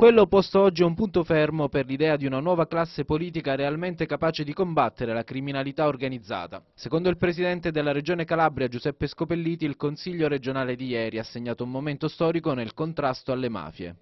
Quello posto oggi è un punto fermo per l'idea di una nuova classe politica realmente capace di combattere la criminalità organizzata. Secondo il presidente della Regione Calabria, Giuseppe Scopelliti, il Consiglio regionale di ieri ha segnato un momento storico nel contrasto alle mafie.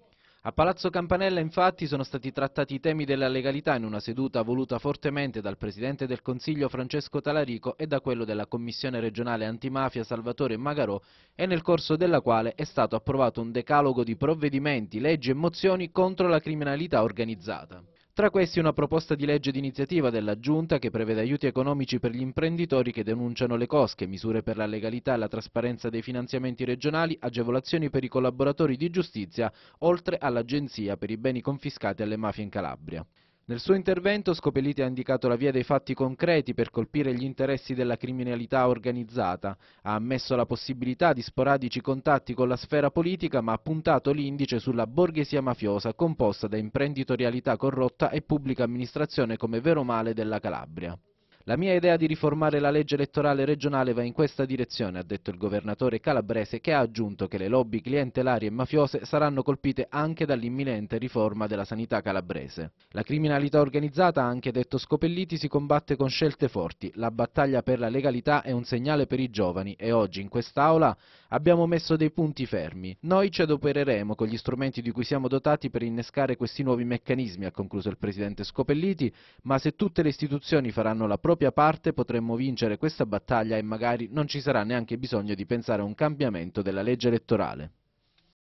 A Palazzo Campanella infatti sono stati trattati i temi della legalità in una seduta voluta fortemente dal Presidente del Consiglio Francesco Talarico e da quello della Commissione regionale antimafia Salvatore Magarò e nel corso della quale è stato approvato un decalogo di provvedimenti, leggi e mozioni contro la criminalità organizzata. Tra questi una proposta di legge d'iniziativa della Giunta che prevede aiuti economici per gli imprenditori che denunciano le cosche, misure per la legalità e la trasparenza dei finanziamenti regionali, agevolazioni per i collaboratori di giustizia, oltre all'Agenzia per i beni confiscati alle mafie in Calabria. Nel suo intervento Scopelliti ha indicato la via dei fatti concreti per colpire gli interessi della criminalità organizzata, ha ammesso la possibilità di sporadici contatti con la sfera politica ma ha puntato l'indice sulla borghesia mafiosa composta da imprenditorialità corrotta e pubblica amministrazione come vero male della Calabria. La mia idea di riformare la legge elettorale regionale va in questa direzione, ha detto il governatore calabrese, che ha aggiunto che le lobby clientelari e mafiose saranno colpite anche dall'imminente riforma della sanità calabrese. La criminalità organizzata, ha anche detto Scopelliti, si combatte con scelte forti. La battaglia per la legalità è un segnale per i giovani e oggi in quest'Aula abbiamo messo dei punti fermi. Noi ci adopereremo con gli strumenti di cui siamo dotati per innescare questi nuovi meccanismi, ha concluso il presidente Scopelliti, ma se tutte le istituzioni faranno la propria doppia parte potremmo vincere questa battaglia e magari non ci sarà neanche bisogno di pensare a un cambiamento della legge elettorale.